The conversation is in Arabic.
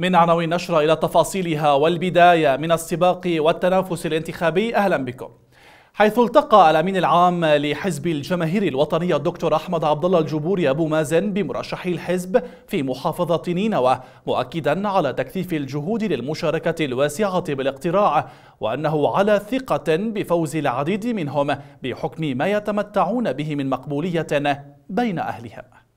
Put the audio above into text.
من عناوين النشرة إلى تفاصيلها والبداية من السباق والتنافس الانتخابي أهلا بكم حيث التقى الأمين العام لحزب الجماهير الوطنية الدكتور أحمد عبد الله الجبوري أبو مازن بمرشحي الحزب في محافظة نينوى مؤكدا على تكثيف الجهود للمشاركة الواسعة بالاقتراع وأنه على ثقة بفوز العديد منهم بحكم ما يتمتعون به من مقبولية بين أهلهم